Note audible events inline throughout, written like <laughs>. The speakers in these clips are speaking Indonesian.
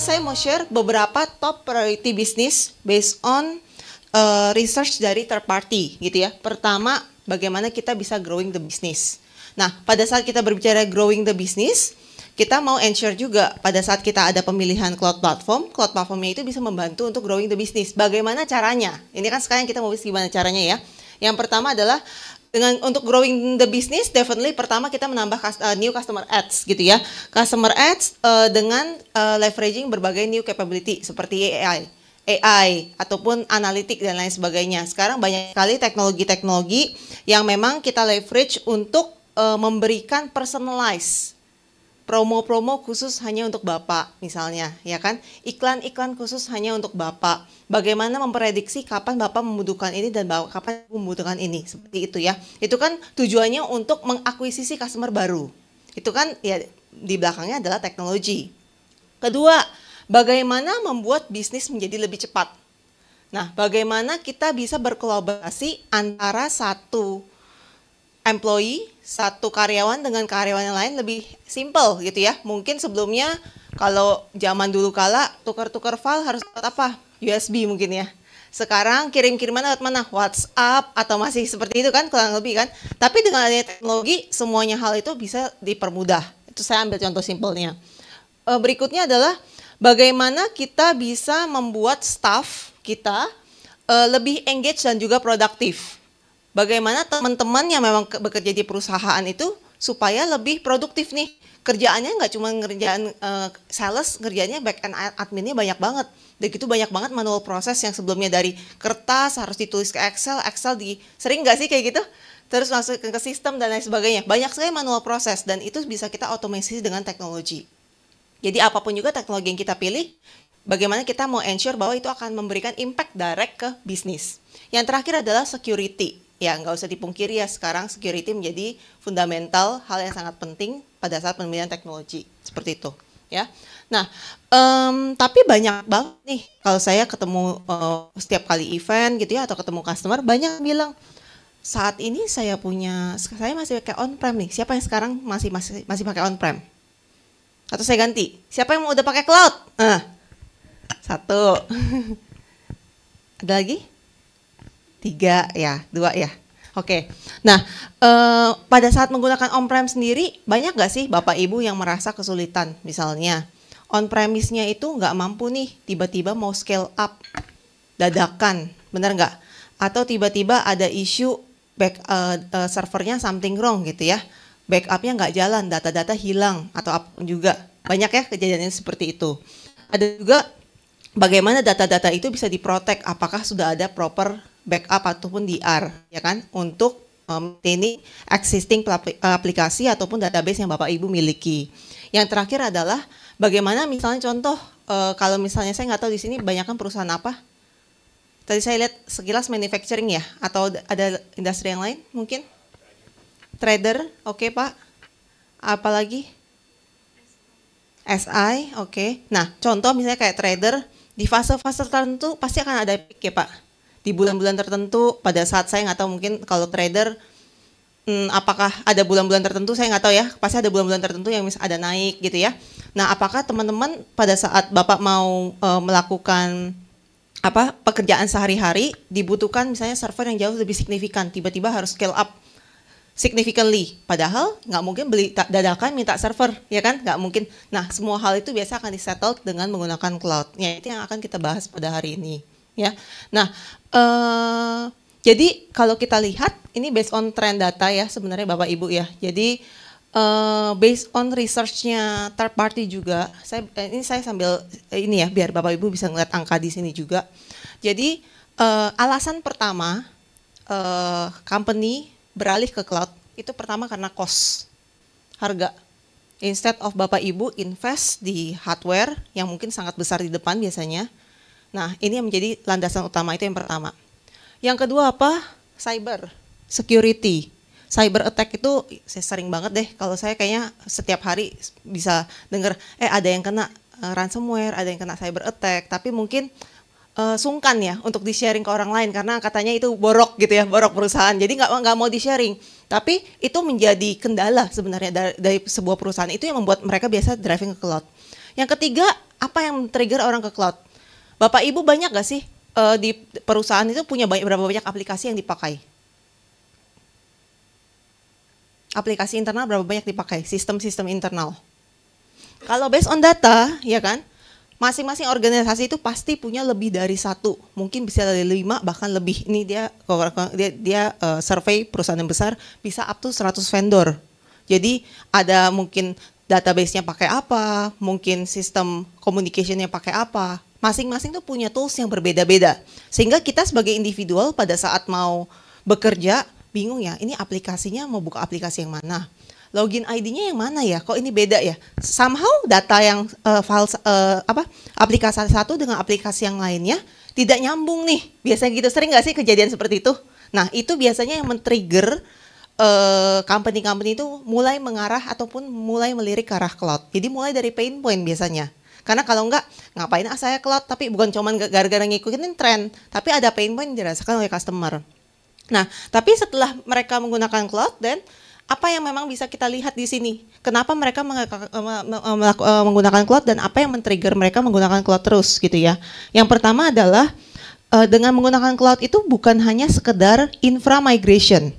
saya mau share beberapa top priority bisnis based on uh, research dari third party gitu ya. Pertama, bagaimana kita bisa growing the business. Nah, pada saat kita berbicara growing the business, kita mau ensure juga pada saat kita ada pemilihan cloud platform, cloud platformnya itu bisa membantu untuk growing the business. Bagaimana caranya? Ini kan sekarang kita mau gimana caranya ya. Yang pertama adalah dengan untuk growing the business definitely pertama kita menambah uh, new customer ads gitu ya customer ads uh, dengan uh, leveraging berbagai new capability seperti AI AI ataupun analitik dan lain sebagainya sekarang banyak sekali teknologi-teknologi yang memang kita leverage untuk uh, memberikan personalized promo-promo khusus hanya untuk Bapak misalnya, ya kan? Iklan-iklan khusus hanya untuk Bapak. Bagaimana memprediksi kapan Bapak membutuhkan ini dan Bapak kapan membutuhkan ini? Seperti itu ya. Itu kan tujuannya untuk mengakuisisi customer baru. Itu kan ya di belakangnya adalah teknologi. Kedua, bagaimana membuat bisnis menjadi lebih cepat? Nah, bagaimana kita bisa berkolaborasi antara satu employee satu karyawan dengan karyawan yang lain lebih simple gitu ya. Mungkin sebelumnya kalau zaman dulu kala tukar-tukar file harus lewat apa? USB mungkin ya. Sekarang kirim-kiriman lewat mana? WhatsApp atau masih seperti itu kan kurang lebih kan. Tapi dengan adanya teknologi semuanya hal itu bisa dipermudah. Itu saya ambil contoh simpelnya. Eh, berikutnya adalah bagaimana kita bisa membuat staff kita eh, lebih engage dan juga produktif bagaimana teman-teman yang memang bekerja di perusahaan itu supaya lebih produktif nih kerjaannya nggak cuma ngerjain uh, sales ngerjainnya back end adminnya banyak banget dan gitu banyak banget manual proses yang sebelumnya dari kertas harus ditulis ke Excel Excel di sering nggak sih kayak gitu terus masuk ke sistem dan lain sebagainya banyak sekali manual proses dan itu bisa kita otomasi dengan teknologi jadi apapun juga teknologi yang kita pilih bagaimana kita mau ensure bahwa itu akan memberikan impact direct ke bisnis yang terakhir adalah security ya nggak usah dipungkiri ya sekarang security menjadi fundamental hal yang sangat penting pada saat pemilihan teknologi seperti itu ya. Nah, um, tapi banyak banget nih kalau saya ketemu uh, setiap kali event gitu ya atau ketemu customer banyak bilang saat ini saya punya saya masih pakai on prem nih. Siapa yang sekarang masih masih masih pakai on prem? Atau saya ganti? Siapa yang mau udah pakai cloud? Nah, satu. <laughs> Ada lagi? Tiga ya, dua ya. Oke, nah eh, pada saat menggunakan on-prem sendiri banyak gak sih bapak ibu yang merasa kesulitan misalnya on premisnya itu nggak mampu nih tiba-tiba mau scale up dadakan, benar nggak? Atau tiba-tiba ada isu back uh, servernya something wrong gitu ya, backupnya nggak jalan, data-data hilang atau up juga banyak ya kejadiannya seperti itu. Ada juga bagaimana data-data itu bisa diprotek, apakah sudah ada proper backup ataupun DR ya kan untuk ehm, ini existing aplikasi ataupun database yang Bapak Ibu miliki. Yang terakhir adalah bagaimana misalnya contoh ehm, kalau misalnya saya nggak tahu di sini banyakkan perusahaan apa? Tadi saya lihat sekilas manufacturing ya atau ada industri yang lain mungkin? Trader, oke okay, Pak. Apalagi? SI, oke. Okay. Nah, contoh misalnya kayak trader di fase-fase tertentu pasti akan ada peak ya Pak di bulan-bulan tertentu pada saat saya nggak tahu mungkin kalau trader hmm, apakah ada bulan-bulan tertentu saya nggak tahu ya pasti ada bulan-bulan tertentu yang ada naik gitu ya nah apakah teman-teman pada saat bapak mau e, melakukan apa pekerjaan sehari-hari dibutuhkan misalnya server yang jauh lebih signifikan tiba-tiba harus scale up significantly padahal nggak mungkin beli dadakan minta server ya kan nggak mungkin nah semua hal itu biasa akan disettle dengan menggunakan cloud ya itu yang akan kita bahas pada hari ini ya. Nah, eh, jadi kalau kita lihat ini based on trend data ya sebenarnya Bapak Ibu ya. Jadi eh, based on researchnya third party juga. Saya eh, ini saya sambil eh, ini ya biar Bapak Ibu bisa ngeliat angka di sini juga. Jadi uh, alasan pertama eh, company beralih ke cloud itu pertama karena cost harga instead of Bapak Ibu invest di hardware yang mungkin sangat besar di depan biasanya, Nah, ini yang menjadi landasan utama itu yang pertama. Yang kedua apa? Cyber security. Cyber attack itu saya sering banget deh kalau saya kayaknya setiap hari bisa dengar eh ada yang kena eh, ransomware, ada yang kena cyber attack, tapi mungkin uh, sungkan ya untuk di sharing ke orang lain karena katanya itu borok gitu ya, borok perusahaan. Jadi nggak nggak mau di sharing. Tapi itu menjadi kendala sebenarnya dari, dari sebuah perusahaan itu yang membuat mereka biasa driving ke cloud. Yang ketiga, apa yang trigger orang ke cloud? Bapak Ibu banyak gak sih uh, di perusahaan itu punya banyak, berapa banyak aplikasi yang dipakai? Aplikasi internal berapa banyak dipakai? Sistem-sistem internal. Kalau based on data, ya kan? masing-masing organisasi itu pasti punya lebih dari satu, mungkin bisa dari lima bahkan lebih. Ini dia dia, dia uh, survei perusahaan yang besar bisa up to 100 vendor. Jadi ada mungkin database-nya pakai apa, mungkin sistem communication-nya pakai apa, masing-masing tuh punya tools yang berbeda-beda. Sehingga kita sebagai individual pada saat mau bekerja bingung ya, ini aplikasinya mau buka aplikasi yang mana? Login ID-nya yang mana ya? Kok ini beda ya? Somehow data yang uh, eh, file uh, eh, apa aplikasi satu dengan aplikasi yang lainnya tidak nyambung nih. Biasanya gitu sering nggak sih kejadian seperti itu? Nah, itu biasanya yang men-trigger company eh, company-company itu mulai mengarah ataupun mulai melirik ke arah cloud. Jadi mulai dari pain point biasanya. Karena kalau enggak ngapain ah saya cloud tapi bukan cuma gara-gara ngikutin tren, tapi ada pain point dirasakan oleh customer. Nah, tapi setelah mereka menggunakan cloud dan apa yang memang bisa kita lihat di sini? Kenapa mereka eh, menggunakan cloud dan apa yang men-trigger mereka menggunakan cloud terus gitu ya? Yang pertama adalah eh, dengan menggunakan cloud itu bukan hanya sekedar infra migration.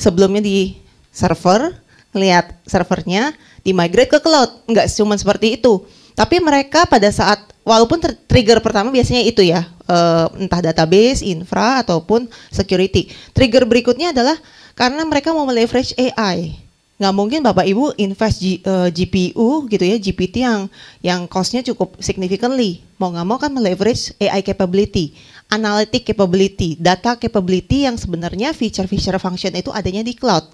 Sebelumnya di server, lihat servernya, di migrate ke cloud. enggak cuma seperti itu tapi mereka pada saat walaupun trigger pertama biasanya itu ya, uh, entah database, infra ataupun security. Trigger berikutnya adalah karena mereka mau leverage AI. Nggak mungkin Bapak Ibu invest G, uh, eh, GPU gitu ya, GPT yang yang costnya cukup significantly. Mau nggak mau kan leverage AI capability, analytic capability, data capability yang sebenarnya feature-feature function itu adanya di cloud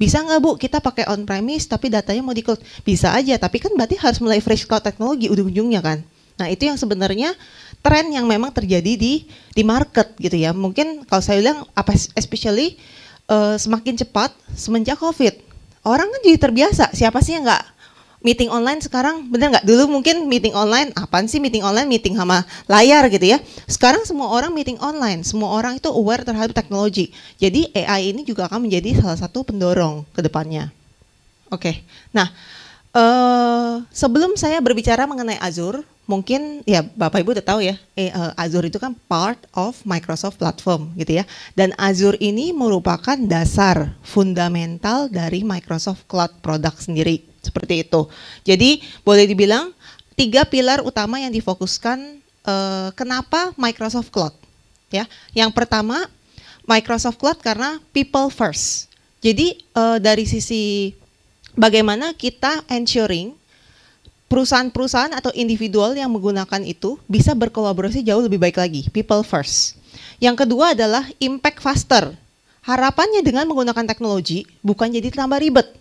bisa nggak bu kita pakai on premise tapi datanya mau di cloud bisa aja tapi kan berarti harus mulai fresh cloud teknologi ujung-ujungnya kan Nah, itu yang sebenarnya tren yang memang terjadi di di market gitu ya. Mungkin kalau saya bilang apa especially uh, semakin cepat semenjak Covid. Orang kan jadi terbiasa. Siapa sih yang nggak meeting online sekarang bener nggak dulu mungkin meeting online apaan sih meeting online meeting sama layar gitu ya sekarang semua orang meeting online semua orang itu aware terhadap teknologi jadi AI ini juga akan menjadi salah satu pendorong ke depannya oke okay. nah uh, sebelum saya berbicara mengenai Azure mungkin ya Bapak Ibu udah tahu ya eh, uh, Azure itu kan part of Microsoft platform gitu ya dan Azure ini merupakan dasar fundamental dari Microsoft Cloud Product sendiri seperti itu. Jadi boleh dibilang tiga pilar utama yang difokuskan uh, kenapa Microsoft Cloud ya. Yang pertama Microsoft Cloud karena people first. Jadi uh, dari sisi bagaimana kita ensuring perusahaan-perusahaan atau individual yang menggunakan itu bisa berkolaborasi jauh lebih baik lagi, people first. Yang kedua adalah impact faster. Harapannya dengan menggunakan teknologi bukan jadi tambah ribet,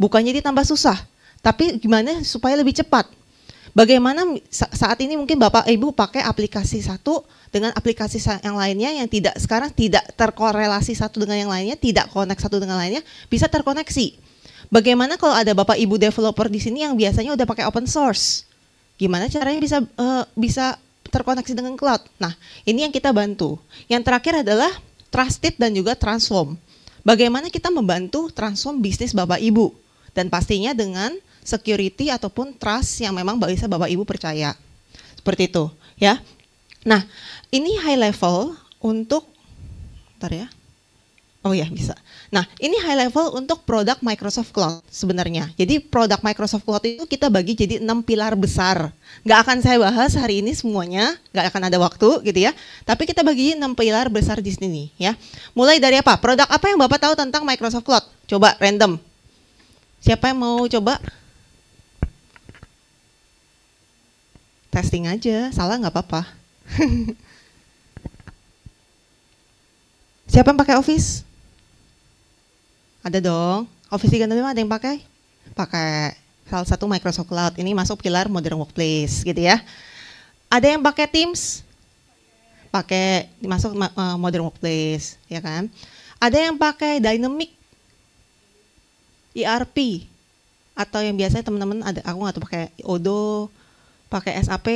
bukan jadi tambah susah, tapi gimana supaya lebih cepat? Bagaimana saat ini mungkin Bapak Ibu pakai aplikasi satu dengan aplikasi yang lainnya yang tidak sekarang tidak terkorelasi satu dengan yang lainnya, tidak connect satu dengan lainnya, bisa terkoneksi. Bagaimana kalau ada Bapak Ibu developer di sini yang biasanya udah pakai open source? Gimana caranya bisa uh, bisa terkoneksi dengan cloud? Nah, ini yang kita bantu. Yang terakhir adalah trusted dan juga transform bagaimana kita membantu transform bisnis Bapak Ibu dan pastinya dengan security ataupun trust yang memang bisa Bapak Ibu percaya. Seperti itu, ya. Nah, ini high level untuk ntar ya. Oh ya, bisa. Nah, ini high level untuk produk Microsoft Cloud sebenarnya. Jadi produk Microsoft Cloud itu kita bagi jadi enam pilar besar. Nggak akan saya bahas hari ini semuanya, nggak akan ada waktu gitu ya. Tapi kita bagi enam pilar besar di sini ya. Mulai dari apa? Produk apa yang Bapak tahu tentang Microsoft Cloud? Coba random. Siapa yang mau coba? testing aja, salah nggak apa-apa. <laughs> Siapa yang pakai Office? Ada dong. Office 365 ada yang pakai? Pakai salah satu Microsoft Cloud. Ini masuk pilar modern workplace gitu ya. Ada yang pakai Teams? Pakai masuk eh, modern workplace, ya kan? Ada yang pakai Dynamic ERP atau yang biasanya teman-teman ada aku nggak tuh pakai Odoo pakai SAP,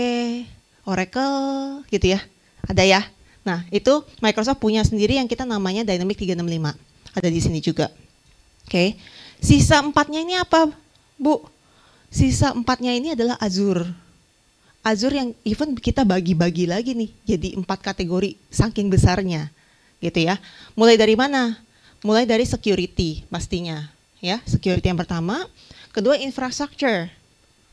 Oracle gitu ya. Ada ya. Nah, itu Microsoft punya sendiri yang kita namanya Dynamic 365. Ada di sini juga. Oke. Okay. Sisa empatnya ini apa, Bu? Sisa empatnya ini adalah Azure. Azure yang even kita bagi-bagi lagi nih jadi empat kategori saking besarnya gitu ya. Mulai dari mana? Mulai dari security pastinya ya, security yang pertama, kedua infrastructure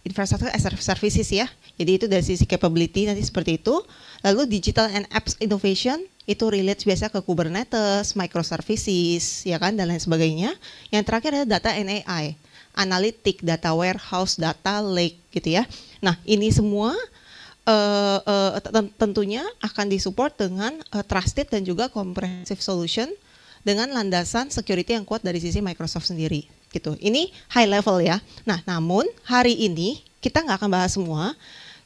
infrastruktur as eh, services ya. Jadi itu dari sisi capability nanti seperti itu. Lalu digital and apps innovation itu relate biasa ke Kubernetes, microservices, ya kan dan lain sebagainya. Yang terakhir adalah data and AI, analitik, data warehouse, data lake gitu ya. Nah, ini semua Uh, uh, tentunya akan disupport dengan uh, trusted dan juga comprehensive solution dengan landasan security yang kuat dari sisi Microsoft sendiri gitu. Ini high level ya. Nah, namun hari ini kita nggak akan bahas semua.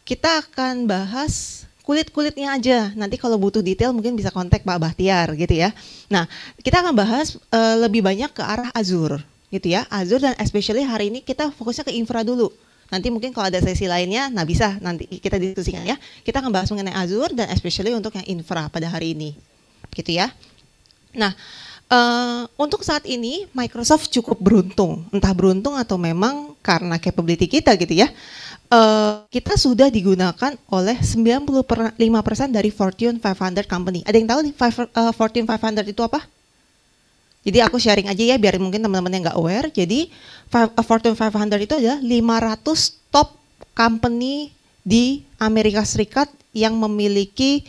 Kita akan bahas kulit-kulitnya aja. Nanti kalau butuh detail mungkin bisa kontak Pak Bahtiar gitu ya. Nah, kita akan bahas uh, lebih banyak ke arah Azure gitu ya. Azure dan especially hari ini kita fokusnya ke infra dulu. Nanti mungkin kalau ada sesi lainnya, nah bisa nanti kita diskusikan ya. Kita akan bahas mengenai Azure dan especially untuk yang infra pada hari ini. Gitu ya. Nah, Uh, untuk saat ini Microsoft cukup beruntung, entah beruntung atau memang karena capability kita gitu ya. Uh, kita sudah digunakan oleh 95% dari Fortune 500 company. Ada yang tahu nih five, uh, Fortune 500 itu apa? Jadi aku sharing aja ya biar mungkin teman-teman yang nggak aware. Jadi five, uh, Fortune 500 itu adalah 500 top company di Amerika Serikat yang memiliki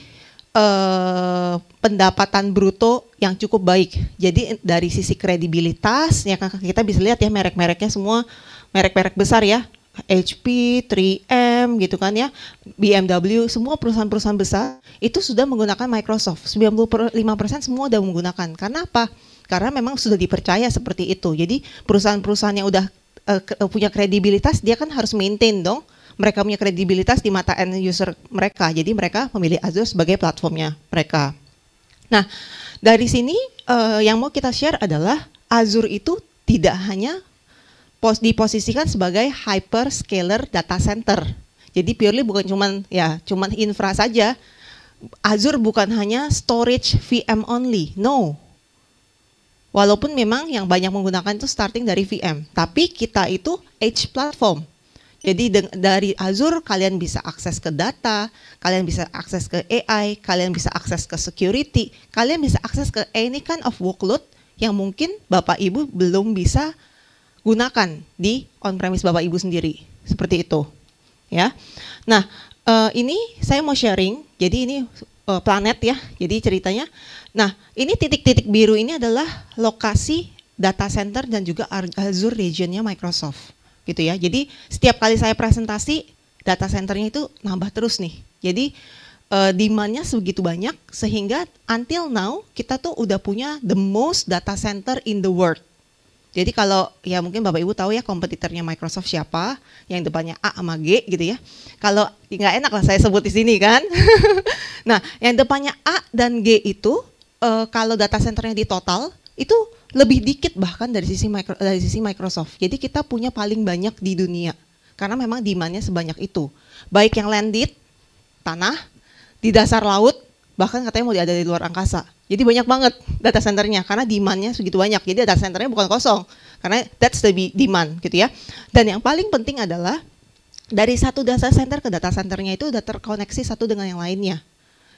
eh, pendapatan bruto yang cukup baik. Jadi dari sisi kredibilitas, ya kan kita bisa lihat ya merek-mereknya semua merek-merek besar ya, HP, 3M gitu kan ya, BMW, semua perusahaan-perusahaan besar itu sudah menggunakan Microsoft. 95% semua sudah menggunakan. Karena apa? Karena memang sudah dipercaya seperti itu. Jadi perusahaan-perusahaan yang udah uh, punya kredibilitas, dia kan harus maintain dong mereka punya kredibilitas di mata end user mereka. Jadi mereka memilih Azure sebagai platformnya mereka. Nah, dari sini uh, yang mau kita share adalah Azure itu tidak hanya pos diposisikan sebagai hyperscaler data center. Jadi purely bukan cuman ya cuman infra saja. Azure bukan hanya storage VM only. No, Walaupun memang yang banyak menggunakan itu starting dari VM, tapi kita itu edge platform. Jadi dari Azure kalian bisa akses ke data, kalian bisa akses ke AI, kalian bisa akses ke security, kalian bisa akses ke any kind of workload yang mungkin Bapak Ibu belum bisa gunakan di on-premise Bapak Ibu sendiri. Seperti itu. Ya. Nah, eh, ini saya mau sharing. Jadi ini eh, planet ya. Jadi ceritanya. Nah, ini titik-titik biru ini adalah lokasi data center dan juga Azure regionnya Microsoft gitu ya. Jadi setiap kali saya presentasi data centernya itu nambah terus nih. Jadi uh, demandnya sebegitu banyak sehingga until now kita tuh udah punya the most data center in the world. Jadi kalau ya mungkin Bapak Ibu tahu ya kompetitornya Microsoft siapa, yang depannya A sama G gitu ya. Kalau nggak enak lah saya sebut di sini kan. <laughs> nah yang depannya A dan G itu uh, kalau data centernya di total itu lebih dikit bahkan dari sisi micro, dari sisi Microsoft. Jadi kita punya paling banyak di dunia karena memang demandnya sebanyak itu. Baik yang landed tanah di dasar laut bahkan katanya mau ada di luar angkasa. Jadi banyak banget data centernya karena demandnya segitu banyak. Jadi data centernya bukan kosong karena that's the demand gitu ya. Dan yang paling penting adalah dari satu data center ke data centernya itu sudah terkoneksi satu dengan yang lainnya.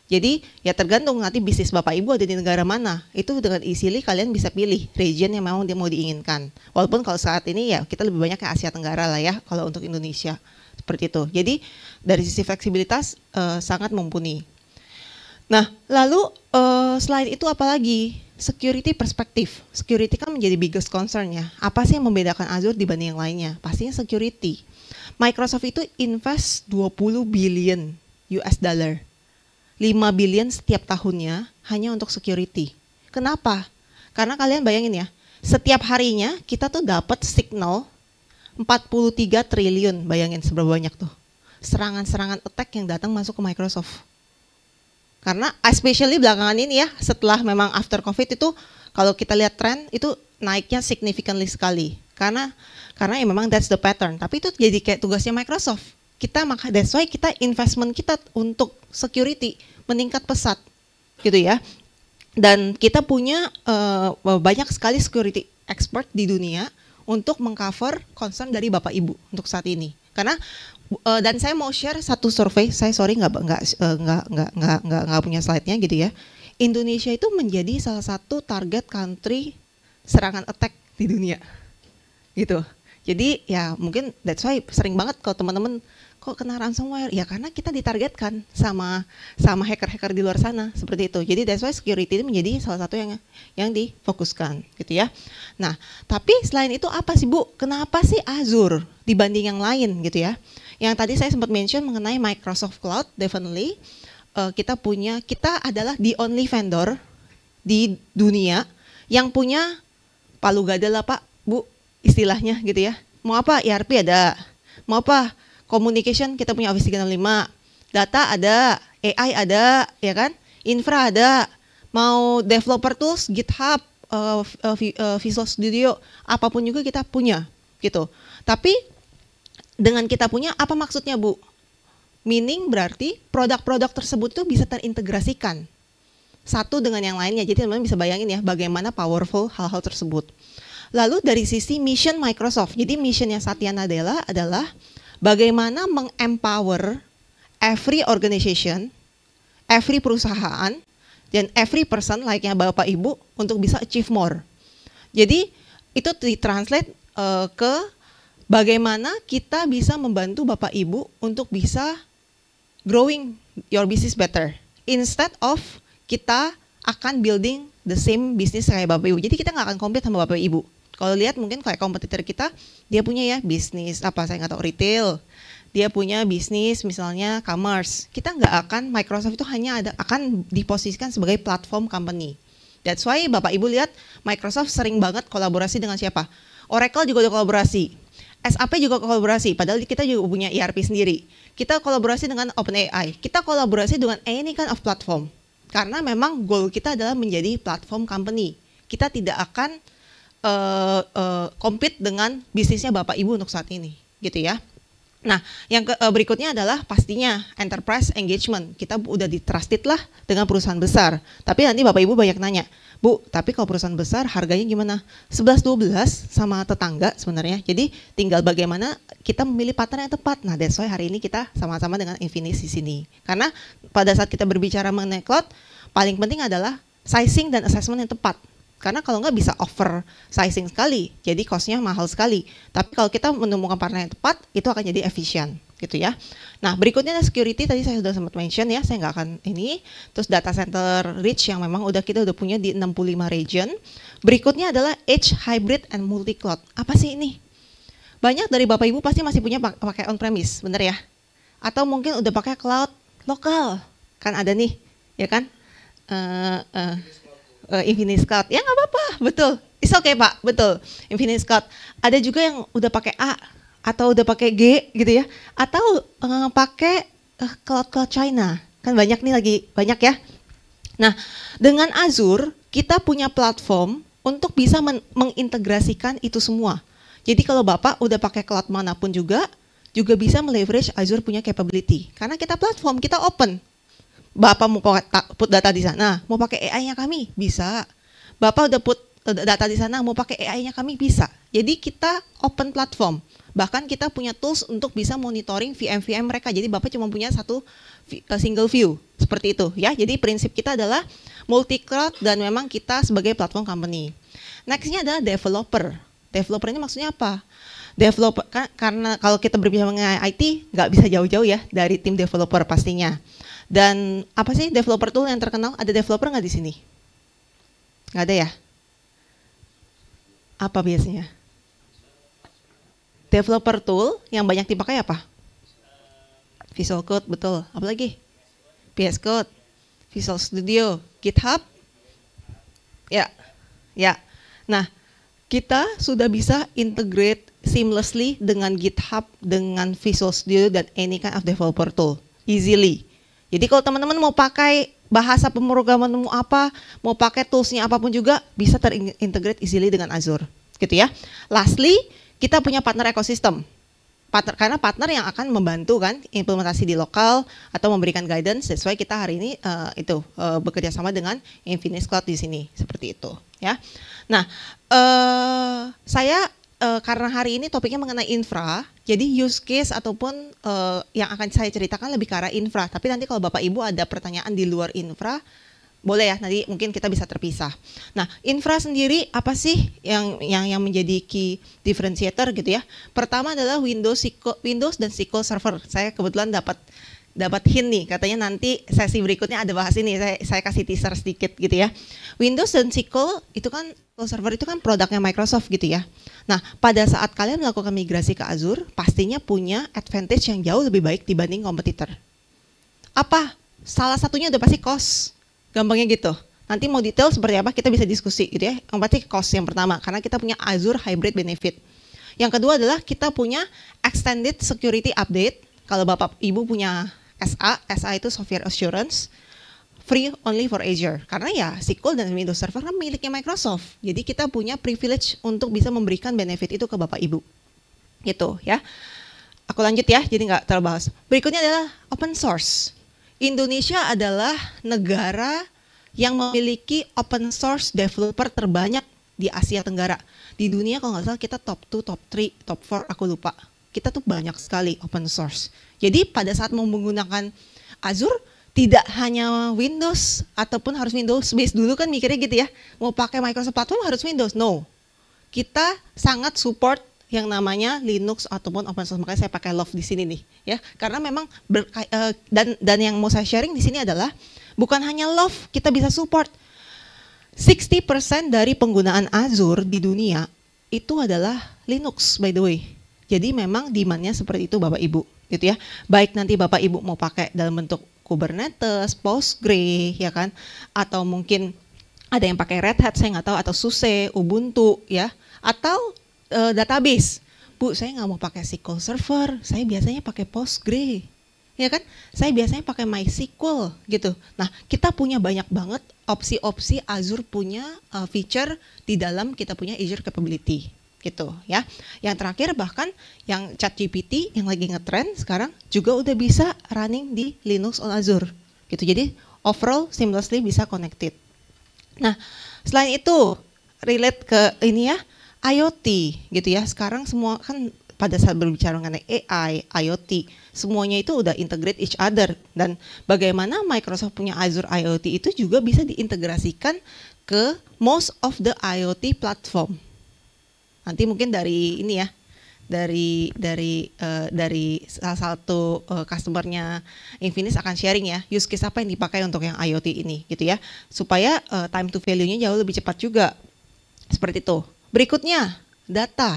Jadi ya tergantung nanti bisnis Bapak Ibu ada di negara mana. Itu dengan easily kalian bisa pilih region yang memang dia mau diinginkan. Walaupun kalau saat ini ya kita lebih banyak ke Asia Tenggara lah ya kalau untuk Indonesia. Seperti itu. Jadi dari sisi fleksibilitas uh, sangat mumpuni. Nah, lalu uh, selain itu apalagi? Security perspektif. Security kan menjadi biggest concern ya. Apa sih yang membedakan Azure dibanding yang lainnya? Pastinya security. Microsoft itu invest 20 billion US dollar 5 billion setiap tahunnya hanya untuk security. Kenapa? Karena kalian bayangin ya, setiap harinya kita tuh dapat signal 43 triliun, bayangin seberapa banyak tuh. Serangan-serangan attack yang datang masuk ke Microsoft. Karena especially belakangan ini ya, setelah memang after COVID itu kalau kita lihat tren itu naiknya significantly sekali. Karena karena ya memang that's the pattern, tapi itu jadi kayak tugasnya Microsoft kita maka that's why kita investment kita untuk security meningkat pesat gitu ya dan kita punya uh, banyak sekali security expert di dunia untuk mengcover concern dari bapak ibu untuk saat ini karena uh, dan saya mau share satu survei saya sorry nggak nggak eh, nggak nggak nggak nggak nggak punya slide-nya gitu ya Indonesia itu menjadi salah satu target country serangan attack di dunia gitu jadi ya mungkin that's why sering banget kalau teman-teman kok kena ransomware? Ya karena kita ditargetkan sama sama hacker-hacker di luar sana seperti itu. Jadi that's why security itu menjadi salah satu yang yang difokuskan gitu ya. Nah, tapi selain itu apa sih Bu? Kenapa sih Azure dibanding yang lain gitu ya? Yang tadi saya sempat mention mengenai Microsoft Cloud definitely uh, kita punya kita adalah the only vendor di dunia yang punya palu gada lah Pak, Bu istilahnya gitu ya. Mau apa? ERP ada. Mau apa? communication kita punya Office 365, data ada, AI ada, ya kan? Infra ada, mau developer tools, GitHub, eh, eh, eh, Visual Studio, apapun juga kita punya gitu. Tapi dengan kita punya apa maksudnya Bu? Meaning berarti produk-produk tersebut tuh bisa terintegrasikan satu dengan yang lainnya. Jadi teman-teman bisa bayangin ya bagaimana powerful hal-hal tersebut. Lalu dari sisi mission Microsoft, jadi missionnya Satya Nadella adalah bagaimana mengempower every organization, every perusahaan, dan every person like yang Bapak Ibu untuk bisa achieve more. Jadi itu ditranslate uh, eh, ke bagaimana kita bisa membantu Bapak Ibu untuk bisa growing your business better instead of kita akan building the same business kayak Bapak Ibu. Jadi kita nggak akan komplit sama Bapak Ibu kalau lihat mungkin kayak kompetitor kita, dia punya ya bisnis apa saya nggak tahu retail, dia punya bisnis misalnya commerce. Kita nggak akan Microsoft itu hanya ada akan diposisikan sebagai platform company. That's why Bapak Ibu lihat Microsoft sering banget kolaborasi dengan siapa? Oracle juga ada kolaborasi. SAP juga kolaborasi, padahal kita juga punya ERP sendiri. Kita kolaborasi dengan OpenAI, kita kolaborasi dengan any kind of platform. Karena memang goal kita adalah menjadi platform company. Kita tidak akan uh, uh, compete dengan bisnisnya bapak ibu untuk saat ini gitu ya. Nah, yang ke, uh, berikutnya adalah pastinya enterprise engagement. Kita udah di trusted lah dengan perusahaan besar. Tapi nanti Bapak Ibu banyak nanya, Bu, tapi kalau perusahaan besar harganya gimana? 11-12 sama tetangga sebenarnya. Jadi tinggal bagaimana kita memilih partner yang tepat. Nah, that's why hari ini kita sama-sama dengan Infinix di sini. Karena pada saat kita berbicara mengenai cloud, paling penting adalah sizing dan assessment yang tepat karena kalau nggak bisa over sizing sekali, jadi costnya mahal sekali. Tapi kalau kita menemukan partner yang tepat, itu akan jadi efisien gitu ya. Nah berikutnya ada security tadi saya sudah sempat mention ya, saya nggak akan ini. Terus data center rich yang memang udah kita udah punya di 65 region. Berikutnya adalah edge hybrid and multi cloud. Apa sih ini? Banyak dari bapak ibu pasti masih punya pakai on premise, bener ya? Atau mungkin udah pakai cloud lokal, kan ada nih, ya kan? Uh, uh uh, Infinite Scout. Ya nggak apa-apa, betul. It's okay Pak, betul. Infinite Scout. Ada juga yang udah pakai A atau udah pakai G gitu ya. Atau uh, pakai uh, cloud cloud China. Kan banyak nih lagi, banyak ya. Nah, dengan Azure kita punya platform untuk bisa men mengintegrasikan itu semua. Jadi kalau Bapak udah pakai cloud manapun juga, juga bisa meleverage Azure punya capability. Karena kita platform, kita open. Bapak mau put data di sana, mau pakai AI-nya kami bisa. Bapak udah put data di sana, mau pakai AI-nya kami bisa. Jadi kita open platform. Bahkan kita punya tools untuk bisa monitoring VM-VM mereka. Jadi Bapak cuma punya satu eh, single view seperti itu ya. Jadi prinsip kita adalah multi cloud dan memang kita sebagai platform company. Nextnya adalah developer. Developer ini maksudnya apa? Developer karena kalau kita berbicara mengenai IT nggak bisa jauh-jauh ya dari tim developer pastinya. Dan apa sih developer tool yang terkenal? Ada developer nggak di sini? Nggak ada ya? Apa biasanya? Developer tool yang banyak dipakai apa? Visual Code, betul. Apa lagi? PS Code, Visual Studio, GitHub. Ya, ya. Nah, kita sudah bisa integrate seamlessly dengan GitHub, dengan Visual Studio, dan any kind of developer tool. Easily. Jadi kalau teman-teman mau pakai bahasa pemrograman apa, mau pakai toolsnya apapun juga bisa terintegrate easily dengan Azure, gitu ya. Lastly, kita punya partner ekosistem. Partner, karena partner yang akan membantu kan implementasi di lokal atau memberikan guidance sesuai kita hari ini uh, itu uh, bekerja sama dengan Infinix Cloud di sini seperti itu ya. Nah, uh, saya uh, karena hari ini topiknya mengenai infra, jadi use case ataupun uh, yang akan saya ceritakan lebih ke arah infra. Tapi nanti kalau Bapak Ibu ada pertanyaan di luar infra, boleh ya nanti mungkin kita bisa terpisah. Nah, infra sendiri apa sih yang yang yang menjadi key differentiator gitu ya? Pertama adalah Windows SQL, Windows dan SQL Server. Saya kebetulan dapat dapat hint nih, katanya nanti sesi berikutnya ada bahas ini, saya, saya kasih teaser sedikit gitu ya. Windows dan SQL itu kan SQL Server itu kan produknya Microsoft gitu ya. Nah, pada saat kalian melakukan migrasi ke Azure, pastinya punya advantage yang jauh lebih baik dibanding kompetitor. Apa? Salah satunya udah pasti cost. Gampangnya gitu. Nanti mau detail seperti apa kita bisa diskusi gitu ya. Yang pasti cost yang pertama, karena kita punya Azure Hybrid Benefit. Yang kedua adalah kita punya extended security update. Kalau Bapak Ibu punya SA, SA itu Software Assurance, free only for Azure. Karena ya SQL dan Windows Server kan miliknya Microsoft. Jadi kita punya privilege untuk bisa memberikan benefit itu ke Bapak Ibu. Gitu ya. Aku lanjut ya, jadi nggak terlalu bahas. Berikutnya adalah open source. Indonesia adalah negara yang memiliki open source developer terbanyak di Asia Tenggara. Di dunia kalau nggak salah kita top 2, top 3, top 4, aku lupa. Kita tuh banyak sekali open source jadi pada saat mau menggunakan Azure tidak hanya Windows ataupun harus Windows based dulu kan mikirnya gitu ya. Mau pakai Microsoft platform harus Windows. No. Kita sangat support yang namanya Linux ataupun open source makanya saya pakai Love di sini nih ya karena memang ber, uh, dan dan yang mau saya sharing di sini adalah bukan hanya Love kita bisa support 60% dari penggunaan Azure di dunia itu adalah Linux by the way jadi memang demandnya seperti itu Bapak Ibu gitu ya. Baik nanti Bapak Ibu mau pakai dalam bentuk Kubernetes, Postgre, ya kan? Atau mungkin ada yang pakai Red Hat, saya nggak tahu, atau SUSE, Ubuntu, ya. Atau e, database. Bu, saya nggak mau pakai SQL Server, saya biasanya pakai Postgre, ya kan? Saya biasanya pakai MySQL, gitu. Nah, kita punya banyak banget opsi-opsi Azure punya uh, feature di dalam kita punya Azure Capability gitu ya. Yang terakhir bahkan yang chat GPT yang lagi ngetrend sekarang juga udah bisa running di Linux on Azure gitu. Jadi overall seamlessly bisa connected. Nah, selain itu relate ke ini ya IoT gitu ya. Sekarang semua kan pada saat berbicara mengenai AI, IoT, semuanya itu udah integrate each other dan bagaimana Microsoft punya Azure IoT itu juga bisa diintegrasikan ke most of the IoT platform Nanti mungkin dari ini ya, dari dari uh, dari salah satu uh, customernya Infinis akan sharing ya use case apa yang dipakai untuk yang IoT ini gitu ya supaya uh, time to value-nya jauh lebih cepat juga seperti itu berikutnya data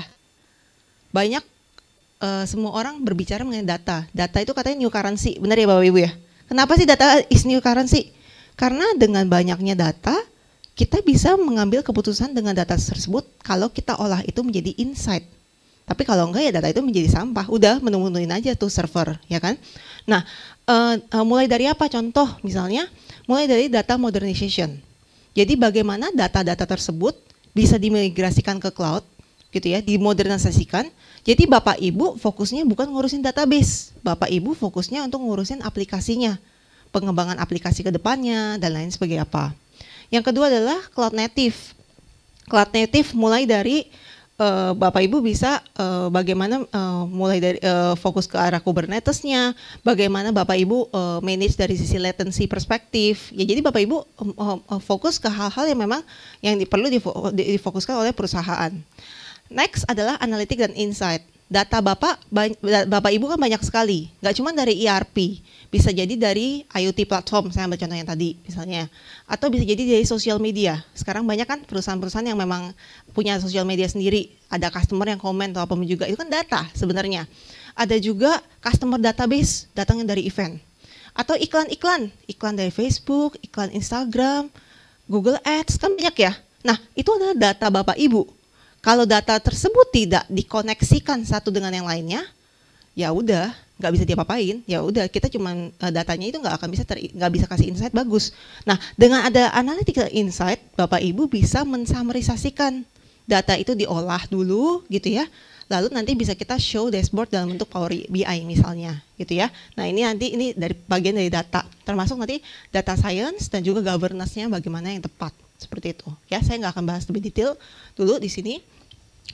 banyak uh, semua orang berbicara mengenai data data itu katanya new currency benar ya bapak ibu ya kenapa sih data is new currency karena dengan banyaknya data kita bisa mengambil keputusan dengan data tersebut kalau kita olah itu menjadi insight. Tapi kalau enggak ya data itu menjadi sampah. Udah menemuin aja tuh server, ya kan? Nah, uh, uh, mulai dari apa? Contoh misalnya, mulai dari data modernization. Jadi bagaimana data-data tersebut bisa dimigrasikan ke cloud, gitu ya, dimodernisasikan. Jadi bapak ibu fokusnya bukan ngurusin database, bapak ibu fokusnya untuk ngurusin aplikasinya, pengembangan aplikasi ke depannya dan lain sebagainya apa. Yang kedua adalah cloud native. Cloud native mulai dari uh, Bapak Ibu bisa uh, bagaimana uh, mulai dari uh, fokus ke arah Kubernetesnya, bagaimana Bapak Ibu uh, manage dari sisi latency perspektif. Ya jadi Bapak Ibu uh, uh, fokus ke hal-hal yang memang yang perlu difokuskan oleh perusahaan. Next adalah analitik dan insight data bapak bapak ibu kan banyak sekali nggak cuma dari ERP bisa jadi dari IoT platform saya ambil contoh yang tadi misalnya atau bisa jadi dari sosial media sekarang banyak kan perusahaan-perusahaan yang memang punya sosial media sendiri ada customer yang komen atau apa juga itu kan data sebenarnya ada juga customer database datangnya dari event atau iklan-iklan iklan dari Facebook iklan Instagram Google Ads kan banyak ya nah itu adalah data bapak ibu kalau data tersebut tidak dikoneksikan satu dengan yang lainnya, ya udah nggak bisa diapa-apain ya udah kita cuma eh, datanya itu nggak akan bisa nggak bisa kasih insight bagus nah dengan ada analytical insight bapak ibu bisa mensamarisasikan data itu diolah dulu gitu ya lalu nanti bisa kita show dashboard dalam bentuk Power BI misalnya gitu ya nah ini nanti ini dari bagian dari data termasuk nanti data science dan juga governance-nya bagaimana yang tepat seperti itu ya saya nggak akan bahas lebih detail dulu di sini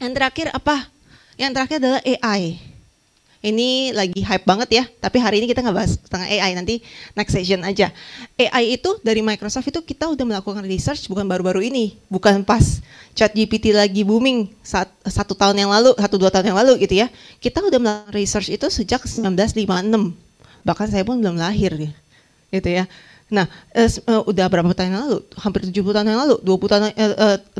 yang terakhir apa yang terakhir adalah AI ini lagi hype banget ya tapi hari ini kita nggak bahas tentang AI nanti next session aja AI itu dari Microsoft itu kita udah melakukan research bukan baru-baru ini bukan pas chat GPT lagi booming saat, satu tahun yang lalu satu dua tahun yang lalu gitu ya kita udah melakukan research itu sejak 1956 bahkan saya pun belum lahir gitu ya Nah, eh, eh, udah berapa tahun yang lalu? Hampir 70 tahun yang lalu, 20 tahun eh,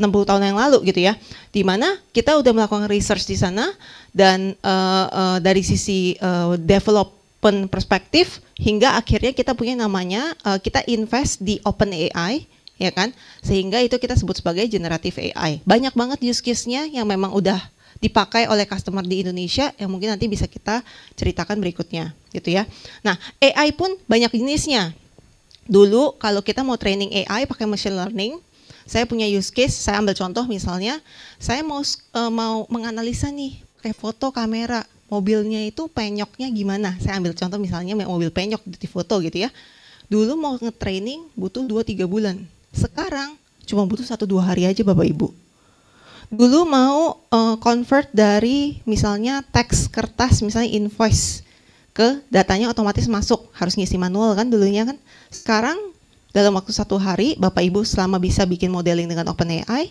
60 eh, tahun yang lalu gitu ya. Di mana kita udah melakukan research di sana dan eh, eh, dari sisi eh, development perspektif hingga akhirnya kita punya namanya eh, kita invest di Open AI ya kan? Sehingga itu kita sebut sebagai generatif AI. Banyak banget use case-nya yang memang udah dipakai oleh customer di Indonesia yang mungkin nanti bisa kita ceritakan berikutnya gitu ya. Nah, AI pun banyak jenisnya dulu kalau kita mau training AI pakai machine learning, saya punya use case, saya ambil contoh misalnya, saya mau uh, mau menganalisa nih pakai foto kamera mobilnya itu penyoknya gimana. Saya ambil contoh misalnya mobil penyok di foto gitu ya. Dulu mau nge-training butuh 2-3 bulan. Sekarang cuma butuh 1-2 hari aja Bapak Ibu. Dulu mau uh, convert dari misalnya teks kertas misalnya invoice ke datanya otomatis masuk harus ngisi manual kan dulunya kan sekarang dalam waktu satu hari bapak ibu selama bisa bikin modeling dengan OpenAI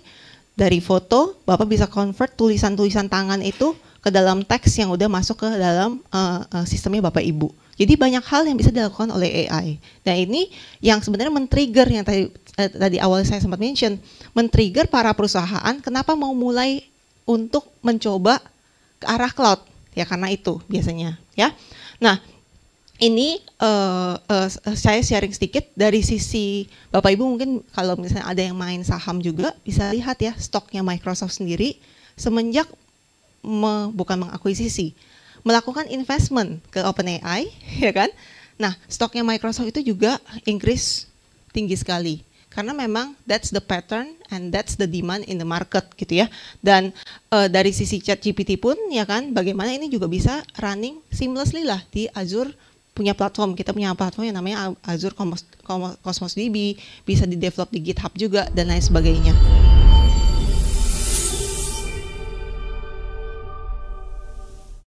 dari foto bapak bisa convert tulisan-tulisan tangan itu ke dalam teks yang udah masuk ke dalam uh, uh, sistemnya bapak ibu jadi banyak hal yang bisa dilakukan oleh AI dan nah, ini yang sebenarnya men-trigger yang tadi eh, tadi awal saya sempat mention men-trigger para perusahaan kenapa mau mulai untuk mencoba ke arah cloud ya karena itu biasanya ya Nah, ini uh, uh, saya sharing sedikit dari sisi Bapak Ibu mungkin kalau misalnya ada yang main saham juga bisa lihat ya stoknya Microsoft sendiri semenjak me, bukan mengakuisisi melakukan investment ke OpenAI <laughs> ya kan. Nah, stoknya Microsoft itu juga increase tinggi sekali karena memang that's the pattern and that's the demand in the market gitu ya. Dan uh, dari sisi ChatGPT pun ya kan bagaimana ini juga bisa running seamlessly lah di Azure punya platform. Kita punya platform yang namanya Azure Cosmos, Cosmos DB, bisa di-develop di GitHub juga dan lain sebagainya.